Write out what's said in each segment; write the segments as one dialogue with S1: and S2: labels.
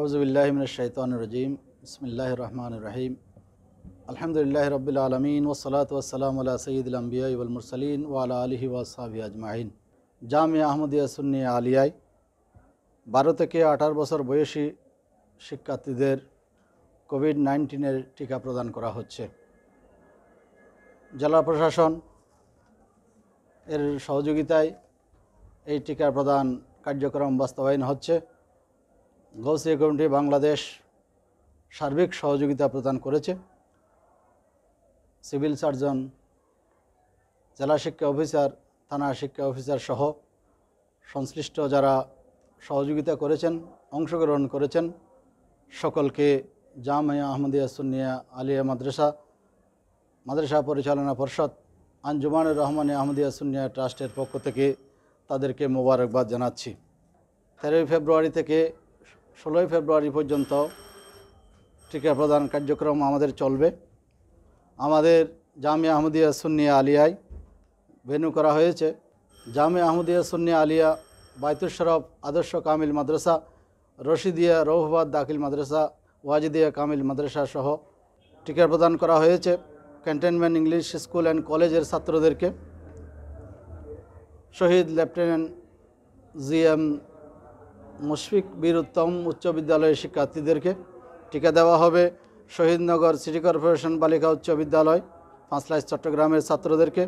S1: আউজবিল্লাহমিনশাইতানরজিম ইসমিল্লাহ রহমান রহিম আলহামদুলিল্লাহ রবিল আলমিন ওসলাত ওসালাম আল্লাহ সঈদুল আম্বিয়া ইবুল মুরসালিন ওয়ালা আলহি ওয়াসাবি আজমাহিন জামে আহমদিয়া সুন্নি আলিয়ায় বারো থেকে আঠারো বছর বয়সী শিক্ষার্থীদের কোভিড নাইন্টিনের টিকা প্রদান করা হচ্ছে জেলা প্রশাসন এর সহযোগিতায় এই টিকা প্রদান কার্যক্রম বাস্তবায়ন হচ্ছে গৌসি কমিটি বাংলাদেশ সার্বিক সহযোগিতা প্রদান করেছে সিভিল সার্জন জেলা শিক্ষা অফিসার থানা শিক্ষা অফিসার সহ সংশ্লিষ্ট যারা সহযোগিতা করেছেন অংশগ্রহণ করেছেন সকলকে জামিয়া আহমদিয়া সুনিয়া আলিয়া মাদ্রাসা মাদ্রাসা পরিচালনা পর্ষদ আঞ্জুমানুর রহমান আহমদিয়া সুনিয়া ট্রাস্টের পক্ষ থেকে তাদেরকে মোবারকবাদ জানাচ্ছি তেরোই ফেব্রুয়ারি থেকে ষোলোই ফেব্রুয়ারি পর্যন্ত টিকা প্রদান কার্যক্রম আমাদের চলবে আমাদের জামে আহমদিয়া সুন্নিয়া আলিয়ায় ভেনু করা হয়েছে জামে আহমদিয়া সুন্নিয়া আলিয়া বায়তুশরফ আদর্শ কামিল মাদ্রাসা রশিদিয়া রৌহবাদ দাখিল মাদ্রাসা ওয়াজিদিয়া কামিল মাদ্রাসা সহ টিকা প্রদান করা হয়েছে ক্যান্টনমেন্ট ইংলিশ স্কুল অ্যান্ড কলেজের ছাত্রদেরকে শহীদ lieutenant G M Mushfiq Bir Uttam উচ্চ বিদ্যালয়ের শিক্ষার্থীদেরকে টিকা দেওয়া হবে শহীদনগর সিটি কর্পোরেশন বালিকা উচ্চ বিদ্যালয় পাঁচলাইশ চট্টগ্রামের ছাত্রদেরকে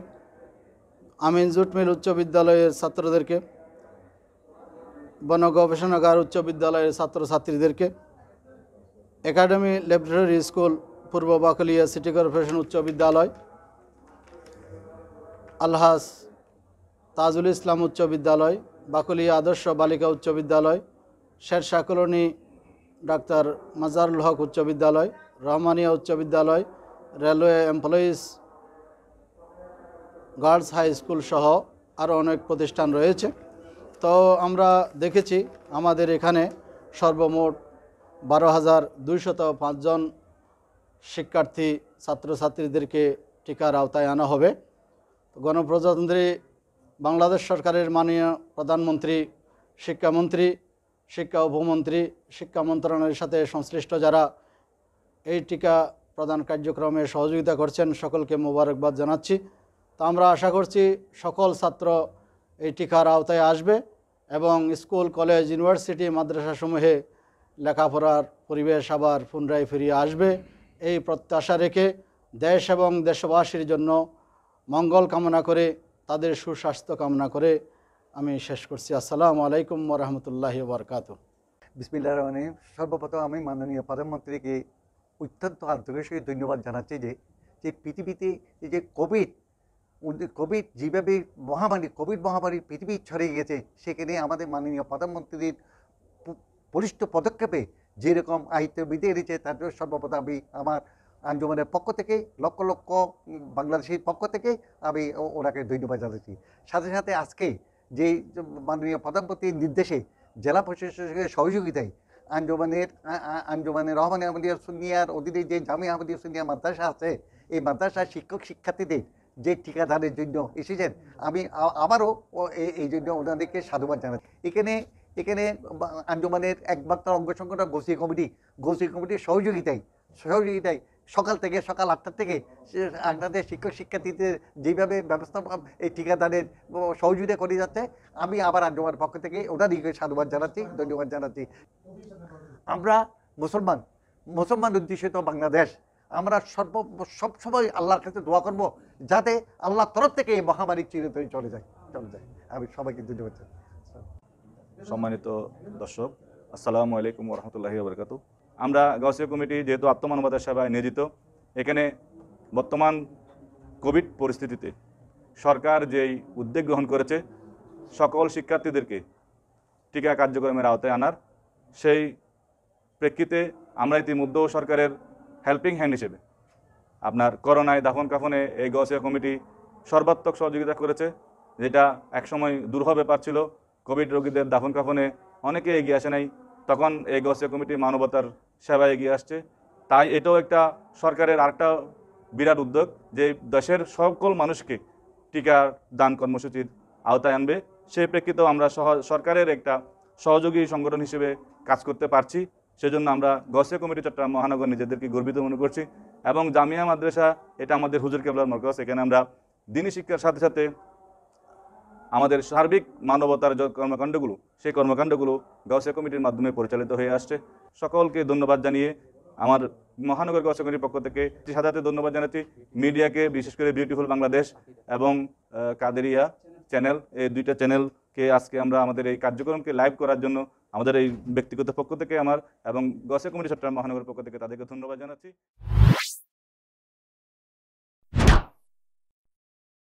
S1: আমিন জুটমিল উচ্চ বিদ্যালয়ের ছাত্রদেরকে বন গবেষণাগার উচ্চ বিদ্যালয়ের ছাত্রছাত্রীদেরকে একাডেমি ল্যাবরেটরি স্কুল পূর্ব বাকলিয়া সিটি কর্পোরেশন উচ্চ বিদ্যালয় আলহাস তাজুল ইসলাম উচ্চ বিদ্যালয় বাকুলিয়া আদর্শ বালিকা উচ্চ বিদ্যালয় শেরশাহ কলোনি ডাক্তার মাজারুল হক উচ্চ বিদ্যালয় রহমানিয়া উচ্চ বিদ্যালয় railway employees girls high school সহ আরও অনেক প্রতিষ্ঠান রয়েছে তো আমরা দেখেছি আমাদের এখানে সর্বমোট বারো হাজার দুইশত পাঁচজন শিক্ষার্থী ছাত্রছাত্রীদেরকে টিকার আওতায় আনা হবে গণপ্রজাতন্ত্রী বাংলাদেশ সরকারের মাননীয় প্রধানমন্ত্রী শিক্ষামন্ত্রী শিক্ষা উপমন্ত্রী শিক্ষা মন্ত্রণালয়ের সাথে সংশ্লিষ্ট যারা এই টিকা প্রদান কার্যক্রমে সহযোগিতা করছেন সকলকে মোবারকবাদ জানাচ্ছি তো আমরা আশা করছি সকল ছাত্র এই টিকার আওতায় আসবে এবং স্কুল কলেজ ইউনিভার্সিটি মাদ্রাসাসমূহে লেখাপড়ার পরিবেশ আবার পুনরায় ফিরিয়ে আসবে এই প্রত্যাশা রেখে দেশ এবং দেশবাসীর জন্য মঙ্গল কামনা করে তাদের সুস্বাস্থ্য কামনা করে আমি শেষ করছি আসসালামু আলাইকুম রহমতুল্লাহ বরকাত বিসমিল্লা রহমানি
S2: সর্বপ্রথম আমি মাননীয় প্রধানমন্ত্রীকে অত্যন্ত আন্তরিক সহ ধন্যবাদ জানাচ্ছি যে যে পৃথিবীতে যে কোভিড কোভিড যেভাবে মহামারী কোভিড মহামারী পৃথিবী ছড়িয়ে গেছে সেখানে আমাদের মাননীয় প্রধানমন্ত্রীর বলিষ্ঠ পদক্ষেপে যেরকম আয়ত্ত বিদে এনেছে তার জন্য সর্বপ্রথম আমি আমার আঞ্জুমানের পক্ষ থেকে লক্ষ লক্ষ বাংলাদেশের পক্ষ থেকে আমি ওনাকে ধন্যবাদ জানাচ্ছি সাথে সাথে আজকে যে মাননীয় প্রধানমন্ত্রীর নির্দেশে জেলা প্রশাসনের সহযোগিতায় আঞ্জুমানের আঞ্জুমানের রহমান আহমদিয়া সুনিয়ার অধীনে যে জামি আহমদিয়া সুনিয়া মাদ্রাসা আছে এই মাদ্রাসার শিক্ষক শিক্ষার্থীদের যে ঠিকাদারের জন্য এসেছেন আমি আবারও এই জন্য ওনাদেরকে সাধুবাদ জানাই এখানে এখানে আঞ্জুমানের একমাত্র অঙ্গ সংগঠন গোষ্ঠী কমিটি গোসি কমিটির সহযোগিতায় সহযোগিতায় সকাল থেকে সকাল আটটা থেকে আপনাদের শিক্ষক শিক্ষার্থীদের যেভাবে ব্যবস্থাপনা এই ঠিকাদারের সহযোগিতা করে যাচ্ছে আমি আবার আঞ্জমার পক্ষ থেকে দিকে সাধুবাদ জানাচ্ছি ধন্যবাদ জানাচ্ছি আমরা মুসলমান মুসলমান উদ্দেশিত বাংলাদেশ আমরা সর্ব সবসময় আল্লাহর কাছে দোয়া করব যাতে আল্লাহর তরফ থেকে এই মহামারী চিরতরে চলে যায় চলে যায়
S3: আমি সবাইকে ধন্যবাদ সম্মানিত দর্শক আসসালামু আলাইকুম রহমতুল্লাহি বরকাতু আমরা গাউসিয়া কমিটি যেহেতু আত্মমানবতার সেবায় নিয়োজিত এখানে বর্তমান কোভিড পরিস্থিতিতে সরকার যেই উদ্যোগ গ্রহণ করেছে সকল শিক্ষার্থীদেরকে টিকা কার্যক্রমের আওতায় আনার সেই প্রেক্ষিতে আমরা ইতিমধ্যেও সরকারের হেল্পিং হ্যান্ড হিসেবে আপনার করোনায় দাফন কাফনে এই গসিয়া কমিটি সর্বাত্মক সহযোগিতা করেছে যেটা একসময় দুর্হ ব্যাপার ছিল কোভিড রোগীদের দাফন কাফনে অনেকে এগিয়ে আসে নাই তখন এই গৌসিয়া কমিটি মানবতার সেবায় এগিয়ে আসছে তাই এটাও একটা সরকারের আরেকটা বিরাট উদ্যোগ যে দেশের সকল মানুষকে টিকা দান কর্মসূচির আওতায় আনবে সেই প্রেক্ষিতেও আমরা সরকারের একটা সহযোগী সংগঠন হিসেবে কাজ করতে পারছি সেজন্য আমরা গসে কমিটি চট্টগ্রাম মহানগর নিজেদেরকে গর্বিত মনে করছি এবং জামিয়া মাদ্রাসা এটা আমাদের হুজুর কেবলার মরকজ এখানে আমরা দিনী শিক্ষার সাথে সাথে আমাদের সার্বিক মানবতার যে কর্মকাণ্ডগুলো সেই কর্মকাণ্ডগুলো গাউসিয়া কমিটির মাধ্যমে পরিচালিত হয়ে আসছে সকলকে ধন্যবাদ জানিয়ে আমার মহানগর গাউসিয়া কমিটির পক্ষ থেকে সাধারণত ধন্যবাদ জানাচ্ছি মিডিয়াকে বিশেষ করে বিউটিফুল বাংলাদেশ এবং কাদেরিয়া চ্যানেল এই দুইটা চ্যানেলকে আজকে আমরা আমাদের এই কার্যক্রমকে লাইভ করার জন্য আমাদের এই ব্যক্তিগত পক্ষ থেকে আমার এবং গাউসিয়া কমিটি সত্তার মহানগর পক্ষ থেকে তাদেরকে ধন্যবাদ জানাচ্ছি